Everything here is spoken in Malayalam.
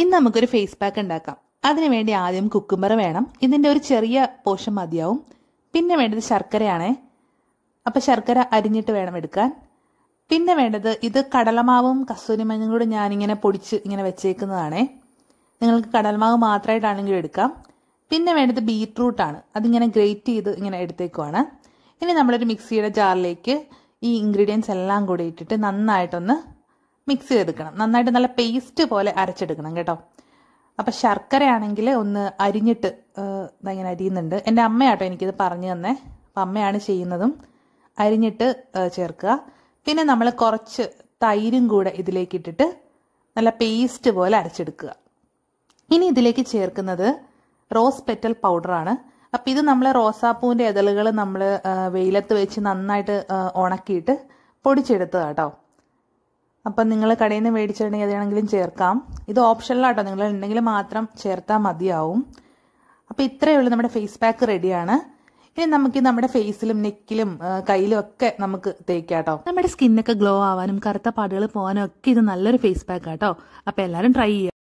ഇന്ന് നമുക്കൊരു ഫേസ് പാക്ക് ഉണ്ടാക്കാം അതിനുവേണ്ടി ആദ്യം കുക്കുംബർ വേണം ഇതിൻ്റെ ഒരു ചെറിയ പോഷൻ മതിയാവും പിന്നെ വേണ്ടത് ശർക്കരയാണേ അപ്പോൾ ശർക്കര അരിഞ്ഞിട്ട് വേണം എടുക്കാൻ പിന്നെ വേണ്ടത് ഇത് കടലമാവും കസ്തൂരിമഞ്ഞും കൂടെ ഞാനിങ്ങനെ പൊടിച്ച് ഇങ്ങനെ വെച്ചേക്കുന്നതാണേ നിങ്ങൾക്ക് കടൽമാവ് മാത്രമായിട്ടാണെങ്കിലും എടുക്കാം പിന്നെ വേണ്ടത് ബീറ്റ്റൂട്ടാണ് അതിങ്ങനെ ഗ്രേറ്റ് ചെയ്ത് ഇങ്ങനെ എടുത്തേക്കുവാണ് ഇനി നമ്മളൊരു മിക്സിയുടെ ജാറിലേക്ക് ഈ ഇൻഗ്രീഡിയൻസ് എല്ലാം കൂടി ഇട്ടിട്ട് നന്നായിട്ടൊന്ന് മിക്സ് ചെയ്തെടുക്കണം നന്നായിട്ട് നല്ല പേസ്റ്റ് പോലെ അരച്ചെടുക്കണം കേട്ടോ അപ്പം ശർക്കരയാണെങ്കിൽ ഒന്ന് അരിഞ്ഞിട്ട് ഇതങ്ങനെ അരിയുന്നുണ്ട് എൻ്റെ അമ്മയാട്ടോ എനിക്കിത് പറഞ്ഞു തന്നെ അപ്പം അമ്മയാണ് ചെയ്യുന്നതും അരിഞ്ഞിട്ട് ചേർക്കുക പിന്നെ നമ്മൾ കുറച്ച് തൈരും കൂടെ ഇതിലേക്ക് ഇട്ടിട്ട് നല്ല പേസ്റ്റ് പോലെ അരച്ചെടുക്കുക ഇനി ഇതിലേക്ക് ചേർക്കുന്നത് റോസ് പെറ്റൽ പൗഡറാണ് അപ്പം ഇത് നമ്മൾ റോസാപ്പൂവിൻ്റെ ഇതളുകൾ നമ്മൾ വെയിലത്ത് വെച്ച് നന്നായിട്ട് ഉണക്കിയിട്ട് പൊടിച്ചെടുത്തതാട്ടോ അപ്പം നിങ്ങൾ കടയിൽ നിന്ന് മേടിച്ചിട്ടുണ്ടെങ്കിൽ അതാണെങ്കിലും ചേർക്കാം ഇത് ഓപ്ഷനിലാട്ടോ നിങ്ങൾ ഉണ്ടെങ്കിൽ മാത്രം ചേർത്താൽ മതിയാവും അപ്പോൾ ഇത്രയേ ഉള്ളൂ നമ്മുടെ ഫേസ് പാക്ക് റെഡിയാണ് ഇനി നമുക്ക് നമ്മുടെ ഫേസിലും നെക്കിലും കയ്യിലും ഒക്കെ നമുക്ക് തേക്കാട്ടോ നമ്മുടെ സ്കിന്നൊക്കെ ഗ്ലോ ആവാനും കറുത്ത പാടുകൾ പോകാനും ഒക്കെ ഇത് നല്ലൊരു ഫേസ് പാക്ക് ആട്ടോ അപ്പോൾ എല്ലാവരും ട്രൈ ചെയ്യുക